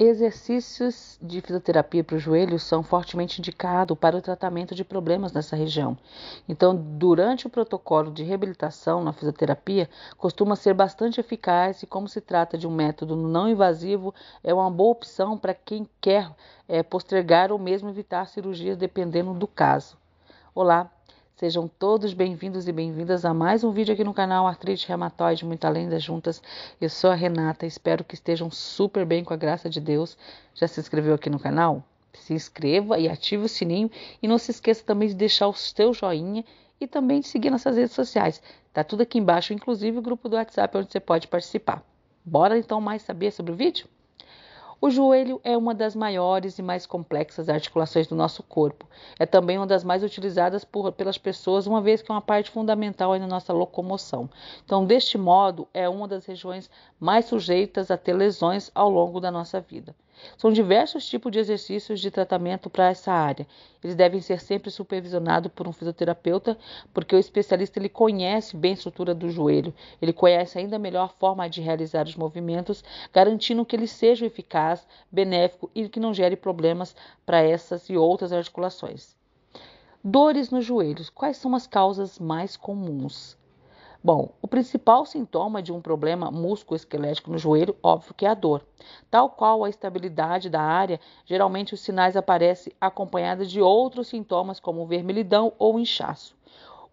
Exercícios de fisioterapia para os joelhos são fortemente indicados para o tratamento de problemas nessa região. Então, durante o protocolo de reabilitação na fisioterapia, costuma ser bastante eficaz e, como se trata de um método não invasivo, é uma boa opção para quem quer é, postergar ou mesmo evitar cirurgias, dependendo do caso. Olá, Sejam todos bem-vindos e bem-vindas a mais um vídeo aqui no canal Artrite Reumatoide Muito Além das Juntas. Eu sou a Renata, espero que estejam super bem com a graça de Deus. Já se inscreveu aqui no canal? Se inscreva e ative o sininho e não se esqueça também de deixar o seu joinha e também de seguir nossas redes sociais. Tá tudo aqui embaixo, inclusive o grupo do WhatsApp onde você pode participar. Bora então mais saber sobre o vídeo? O joelho é uma das maiores e mais complexas articulações do nosso corpo. É também uma das mais utilizadas por, pelas pessoas, uma vez que é uma parte fundamental na nossa locomoção. Então, deste modo, é uma das regiões mais sujeitas a ter lesões ao longo da nossa vida. São diversos tipos de exercícios de tratamento para essa área. Eles devem ser sempre supervisionados por um fisioterapeuta, porque o especialista ele conhece bem a estrutura do joelho, ele conhece ainda melhor a forma de realizar os movimentos, garantindo que ele seja eficaz, benéfico e que não gere problemas para essas e outras articulações. Dores nos joelhos. Quais são as causas mais comuns? Bom, o principal sintoma de um problema musculoesquelético no joelho, óbvio que é a dor. Tal qual a estabilidade da área, geralmente os sinais aparecem acompanhados de outros sintomas como vermelhidão ou inchaço.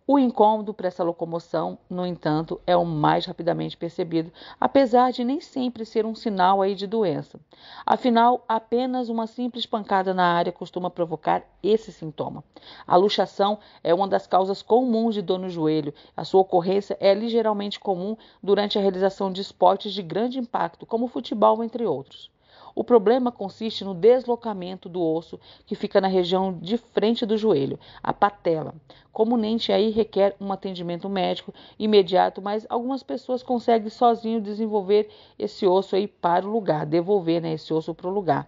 O incômodo para essa locomoção, no entanto, é o mais rapidamente percebido, apesar de nem sempre ser um sinal aí de doença. Afinal, apenas uma simples pancada na área costuma provocar esse sintoma. A luxação é uma das causas comuns de dor no joelho. A sua ocorrência é ligeiramente comum durante a realização de esportes de grande impacto, como futebol, entre outros. O problema consiste no deslocamento do osso que fica na região de frente do joelho, a patela. Comumente aí requer um atendimento médico imediato, mas algumas pessoas conseguem sozinho desenvolver esse osso aí para o lugar, devolver né, esse osso para o lugar.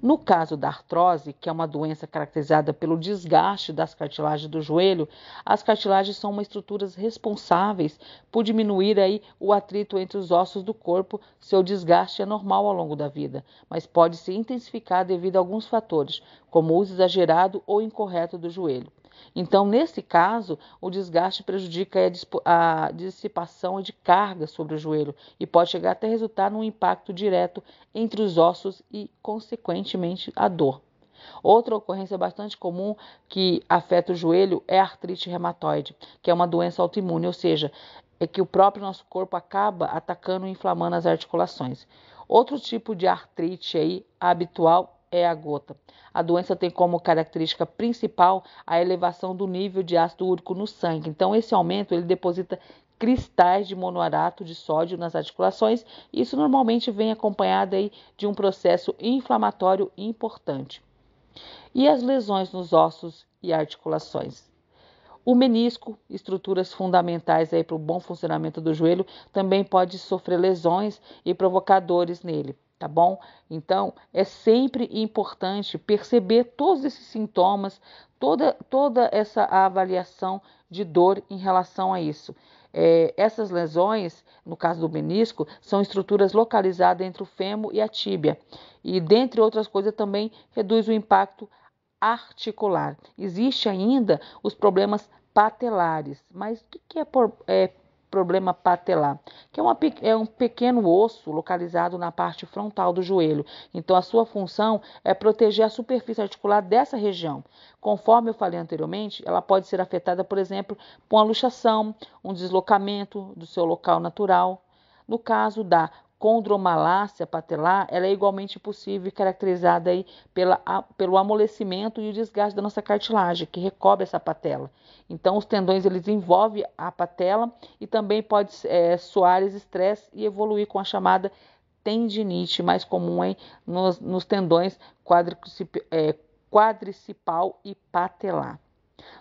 No caso da artrose, que é uma doença caracterizada pelo desgaste das cartilagens do joelho, as cartilagens são uma estruturas responsáveis por diminuir aí o atrito entre os ossos do corpo. Seu desgaste é normal ao longo da vida, mas pode se intensificar devido a alguns fatores, como o uso exagerado ou incorreto do joelho. Então, nesse caso, o desgaste prejudica a dissipação de carga sobre o joelho e pode chegar até resultar num impacto direto entre os ossos e, consequentemente, a dor. Outra ocorrência bastante comum que afeta o joelho é a artrite reumatoide, que é uma doença autoimune, ou seja, é que o próprio nosso corpo acaba atacando e inflamando as articulações. Outro tipo de artrite aí habitual é a gota. A doença tem como característica principal a elevação do nível de ácido úrico no sangue. Então, esse aumento ele deposita cristais de monoarato de sódio nas articulações. isso normalmente vem acompanhado aí de um processo inflamatório importante. E as lesões nos ossos e articulações. O menisco, estruturas fundamentais para o bom funcionamento do joelho, também pode sofrer lesões e provocar dores nele tá bom? Então, é sempre importante perceber todos esses sintomas, toda, toda essa avaliação de dor em relação a isso. É, essas lesões, no caso do menisco, são estruturas localizadas entre o fêmur e a tíbia. E, dentre outras coisas, também reduz o impacto articular. Existe ainda os problemas patelares. Mas o que é, por, é problema patelar, que é, uma, é, um pequeno osso localizado na parte frontal do joelho. Então, a sua função é proteger a superfície articular dessa região. Conforme eu falei anteriormente, ela pode ser afetada, por exemplo, por uma luxação, um deslocamento do seu local natural. No caso da condromalácia patelar ela é igualmente possível e caracterizada aí pela, a, pelo amolecimento e o desgaste da nossa cartilagem, que recobre essa patela. Então, os tendões eles envolvem a patela e também pode é, soar estresse e evoluir com a chamada tendinite, mais comum hein, nos, nos tendões quadricip, é, quadricipal e patelar.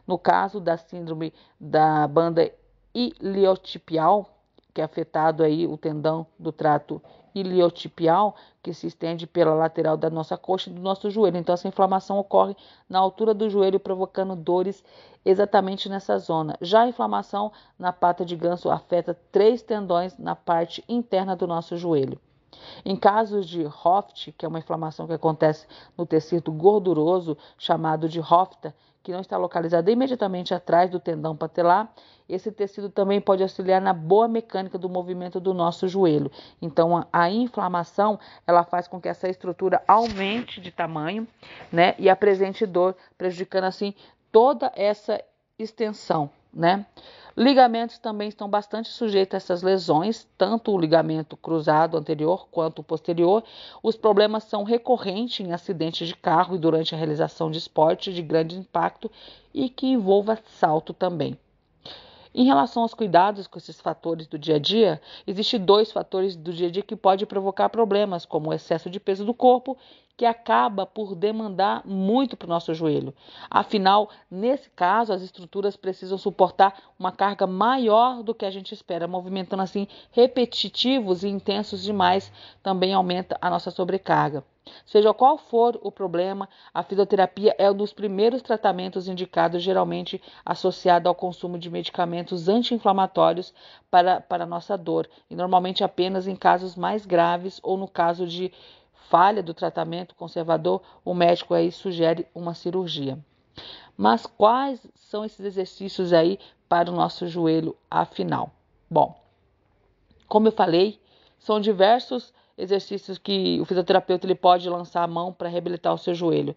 No caso da síndrome da banda iliotipial, que é afetado aí o tendão do trato iliotibial, que se estende pela lateral da nossa coxa e do nosso joelho. Então essa inflamação ocorre na altura do joelho, provocando dores exatamente nessa zona. Já a inflamação na pata de ganso afeta três tendões na parte interna do nosso joelho. Em casos de HOFT, que é uma inflamação que acontece no tecido gorduroso chamado de Hofta, que não está localizado imediatamente atrás do tendão patelar, esse tecido também pode auxiliar na boa mecânica do movimento do nosso joelho. Então, a, a inflamação ela faz com que essa estrutura aumente de tamanho, né, e apresente dor, prejudicando assim toda essa extensão né? Ligamentos também estão bastante sujeitos a essas lesões, tanto o ligamento cruzado anterior quanto o posterior. Os problemas são recorrentes em acidentes de carro e durante a realização de esporte de grande impacto e que envolva salto também. Em relação aos cuidados com esses fatores do dia a dia, existem dois fatores do dia a dia que podem provocar problemas, como o excesso de peso do corpo que acaba por demandar muito para o nosso joelho. Afinal, nesse caso, as estruturas precisam suportar uma carga maior do que a gente espera, movimentando assim repetitivos e intensos demais também aumenta a nossa sobrecarga. Seja qual for o problema, a fisioterapia é um dos primeiros tratamentos indicados, geralmente associado ao consumo de medicamentos anti-inflamatórios para, para nossa dor, e normalmente apenas em casos mais graves ou no caso de falha do tratamento conservador, o médico aí sugere uma cirurgia. Mas quais são esses exercícios aí para o nosso joelho afinal? Bom, como eu falei, são diversos exercícios que o fisioterapeuta ele pode lançar a mão para reabilitar o seu joelho.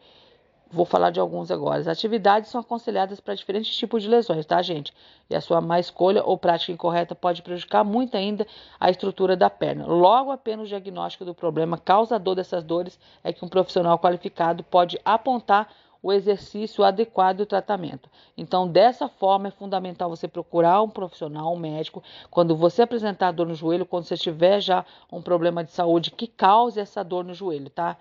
Vou falar de alguns agora. As atividades são aconselhadas para diferentes tipos de lesões, tá, gente? E a sua má escolha ou prática incorreta pode prejudicar muito ainda a estrutura da perna. Logo, apenas o diagnóstico do problema causador dessas dores é que um profissional qualificado pode apontar o exercício adequado e o tratamento. Então, dessa forma, é fundamental você procurar um profissional, um médico, quando você apresentar dor no joelho, quando você tiver já um problema de saúde que cause essa dor no joelho, tá?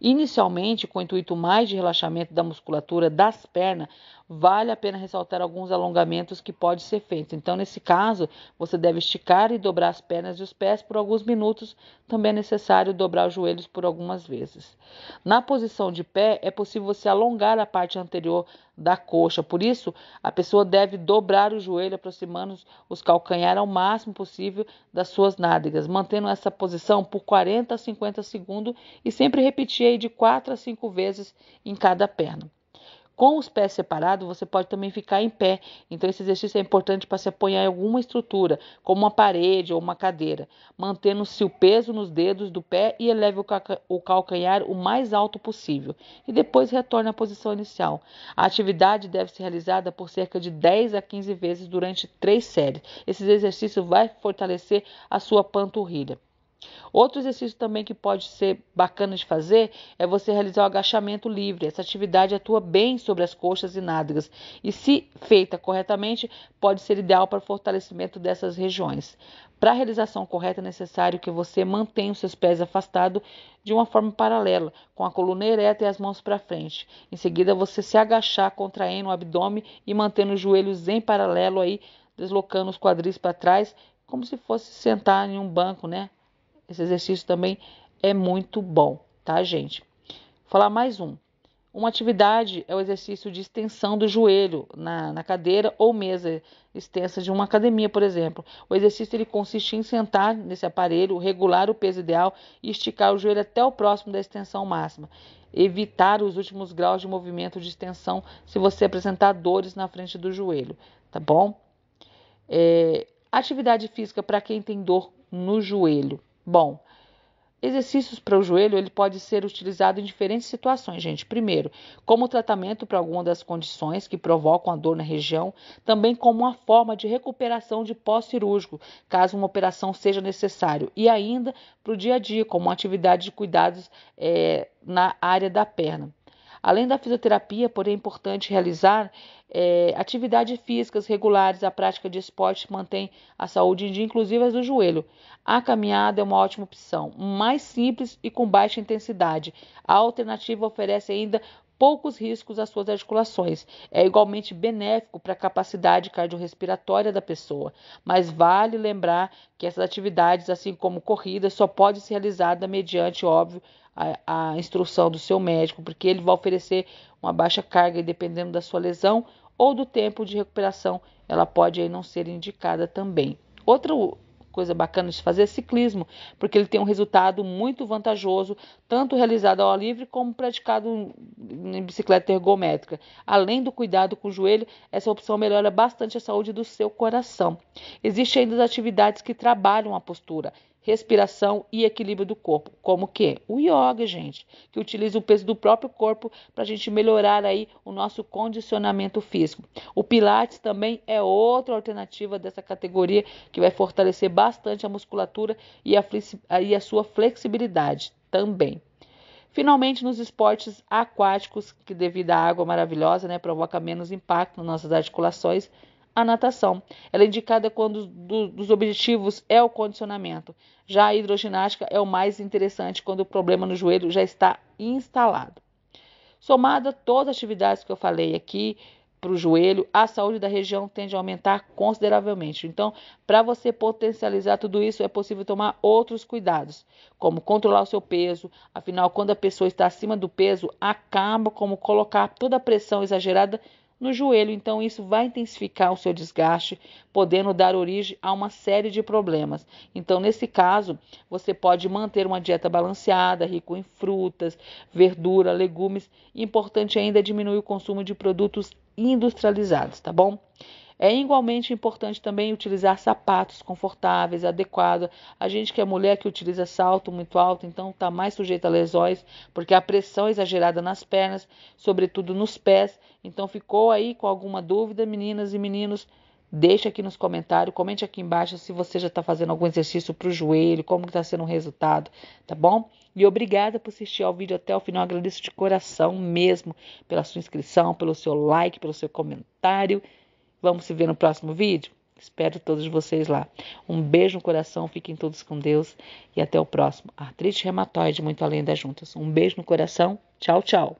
Inicialmente, com o intuito mais de relaxamento da musculatura das pernas, vale a pena ressaltar alguns alongamentos que podem ser feitos. Então, nesse caso, você deve esticar e dobrar as pernas e os pés por alguns minutos. Também é necessário dobrar os joelhos por algumas vezes. Na posição de pé, é possível você alongar a parte anterior da coxa. Por isso, a pessoa deve dobrar o joelho, aproximando os calcanhares ao máximo possível das suas nádegas, mantendo essa posição por 40 a 50 segundos e sempre repetindo aí de quatro a cinco vezes em cada perna. Com os pés separados, você pode também ficar em pé. Então, esse exercício é importante para se apoiar em alguma estrutura, como uma parede ou uma cadeira, mantendo-se o peso nos dedos do pé e eleve o, o calcanhar o mais alto possível. E depois retorne à posição inicial. A atividade deve ser realizada por cerca de 10 a 15 vezes durante três séries. Esse exercício vai fortalecer a sua panturrilha. Outro exercício também que pode ser bacana de fazer é você realizar o agachamento livre. Essa atividade atua bem sobre as coxas e nádegas e, se feita corretamente, pode ser ideal para o fortalecimento dessas regiões. Para a realização correta, é necessário que você mantenha os seus pés afastados de uma forma paralela, com a coluna ereta e as mãos para frente. Em seguida, você se agachar, contraindo o abdômen e mantendo os joelhos em paralelo, aí, deslocando os quadris para trás, como se fosse sentar em um banco, né? Esse exercício também é muito bom, tá, gente? Vou falar mais um. Uma atividade é o exercício de extensão do joelho na, na, cadeira ou mesa extensa de uma academia, por exemplo. O exercício ele consiste em sentar nesse aparelho, regular o peso ideal e esticar o joelho até o próximo da extensão máxima. Evitar os últimos graus de movimento de extensão se você apresentar dores na frente do joelho, tá bom? É, atividade física para quem tem dor no joelho. Bom, exercícios para o joelho ele pode ser utilizado em diferentes situações, gente. Primeiro, como tratamento para alguma das condições que provocam a dor na região, também como uma forma de recuperação de pós-cirúrgico, caso uma operação seja necessária, e ainda para o dia a dia, como uma atividade de cuidados é, na área da perna. Além da fisioterapia, porém, é importante realizar é, atividades físicas regulares, a prática de esporte mantém a saúde em inclusive as do joelho. A caminhada é uma ótima opção, mais simples e com baixa intensidade. A alternativa oferece ainda poucos riscos às suas articulações. É igualmente benéfico para a capacidade cardiorrespiratória da pessoa, mas vale lembrar que essas atividades, assim como corrida, só pode ser realizada mediante, óbvio, a, a instrução do seu médico, porque ele vai oferecer uma baixa carga e dependendo da sua lesão ou do tempo de recuperação, ela pode aí não ser indicada também. Outro coisa bacana de fazer é ciclismo, porque ele tem um resultado muito vantajoso, tanto realizado ao ar livre como praticado em bicicleta ergométrica. Além do cuidado com o joelho, essa opção melhora bastante a saúde do seu coração. Existem ainda as atividades que trabalham a postura respiração e equilíbrio do corpo, como que o yoga, gente, que utiliza o peso do próprio corpo para a gente melhorar aí o nosso condicionamento físico. O pilates também é outra alternativa dessa categoria que vai fortalecer bastante a musculatura e a, e a sua flexibilidade também. Finalmente, nos esportes aquáticos, que devido à água maravilhosa, né, provoca menos impacto nas nossas articulações, a natação. Ela é indicada quando do, dos objetivos é o condicionamento. Já a hidroginástica é o mais interessante quando o problema no joelho já está instalado. Somada todas as atividades que eu falei aqui para o joelho, a saúde da região tende a aumentar consideravelmente. Então, para você potencializar tudo isso, é possível tomar outros cuidados, como controlar o seu peso. Afinal, quando a pessoa está acima do peso, acaba como colocar toda a pressão exagerada no joelho, então isso vai intensificar o seu desgaste, podendo dar origem a uma série de problemas. Então, nesse caso, você pode manter uma dieta balanceada, rica em frutas, verdura, legumes. Importante ainda é diminuir o consumo de produtos industrializados, tá bom? É igualmente importante também utilizar sapatos confortáveis, adequados. A gente que é mulher que utiliza salto muito alto, então está mais sujeita a lesões, porque a pressão é exagerada nas pernas, sobretudo nos pés. Então ficou aí com alguma dúvida, meninas e meninos? Deixa aqui nos comentários, comente aqui embaixo se você já está fazendo algum exercício para o joelho, como está sendo o resultado, tá bom? E obrigada por assistir ao vídeo até o final. Agradeço de coração mesmo pela sua inscrição, pelo seu like, pelo seu comentário. Vamos se ver no próximo vídeo? Espero todos vocês lá. Um beijo no coração, fiquem todos com Deus e até o próximo. Artrite reumatoide, muito além das juntas. Um beijo no coração, tchau, tchau.